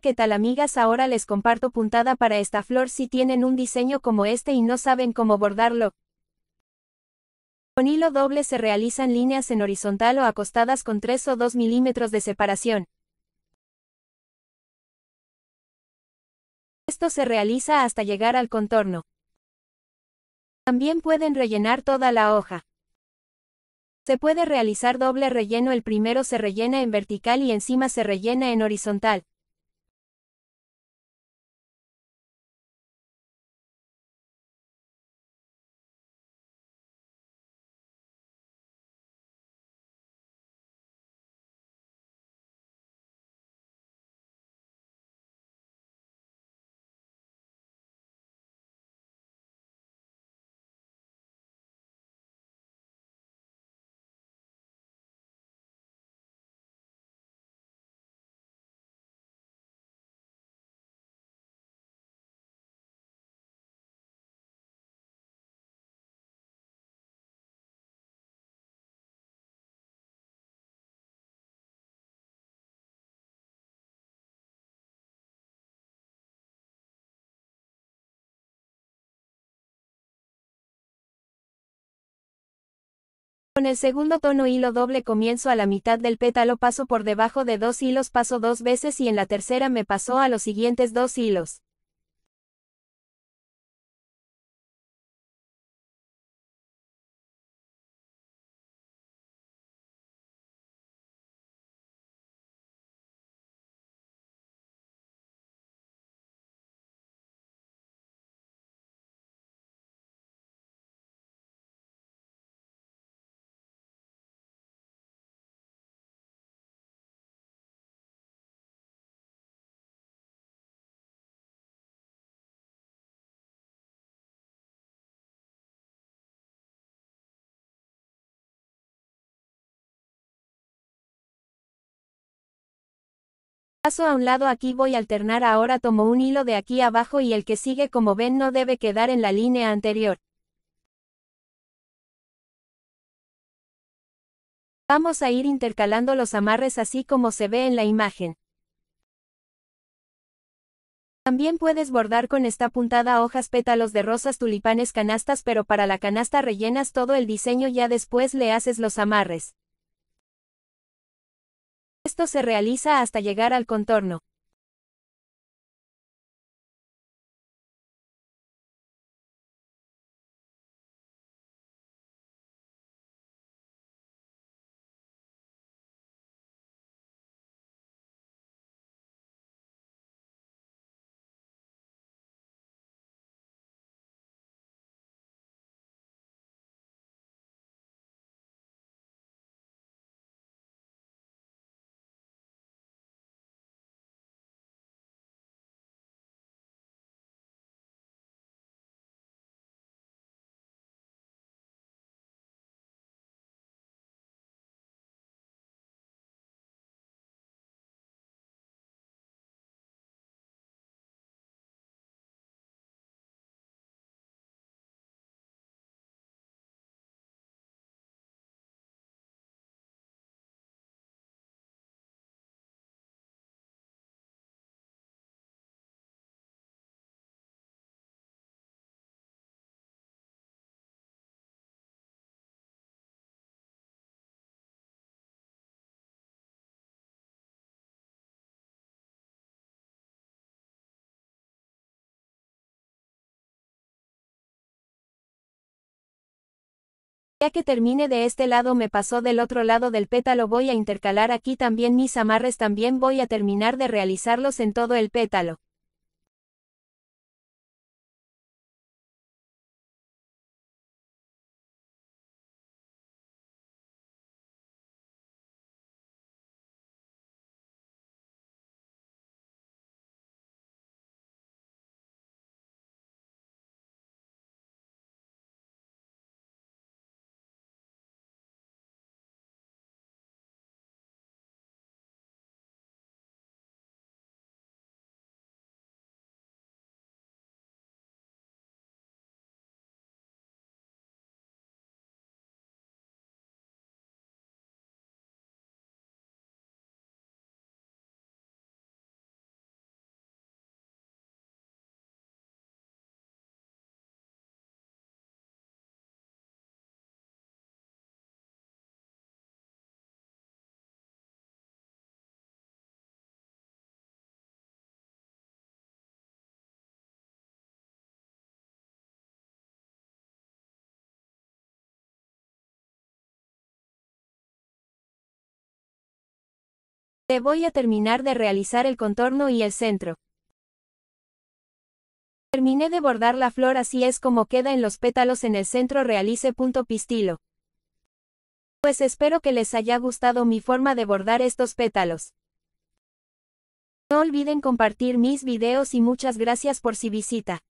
que tal amigas ahora les comparto puntada para esta flor si tienen un diseño como este y no saben cómo bordarlo. Con hilo doble se realizan líneas en horizontal o acostadas con 3 o 2 milímetros de separación. Esto se realiza hasta llegar al contorno. También pueden rellenar toda la hoja. Se puede realizar doble relleno el primero se rellena en vertical y encima se rellena en horizontal. Con el segundo tono hilo doble comienzo a la mitad del pétalo paso por debajo de dos hilos paso dos veces y en la tercera me paso a los siguientes dos hilos. Paso a un lado aquí voy a alternar ahora tomo un hilo de aquí abajo y el que sigue como ven no debe quedar en la línea anterior. Vamos a ir intercalando los amarres así como se ve en la imagen. También puedes bordar con esta puntada hojas pétalos de rosas tulipanes canastas pero para la canasta rellenas todo el diseño ya después le haces los amarres. Esto se realiza hasta llegar al contorno. que termine de este lado me pasó del otro lado del pétalo voy a intercalar aquí también mis amarres también voy a terminar de realizarlos en todo el pétalo. voy a terminar de realizar el contorno y el centro. Terminé de bordar la flor así es como queda en los pétalos en el centro realice punto pistilo. Pues espero que les haya gustado mi forma de bordar estos pétalos. No olviden compartir mis videos y muchas gracias por su visita.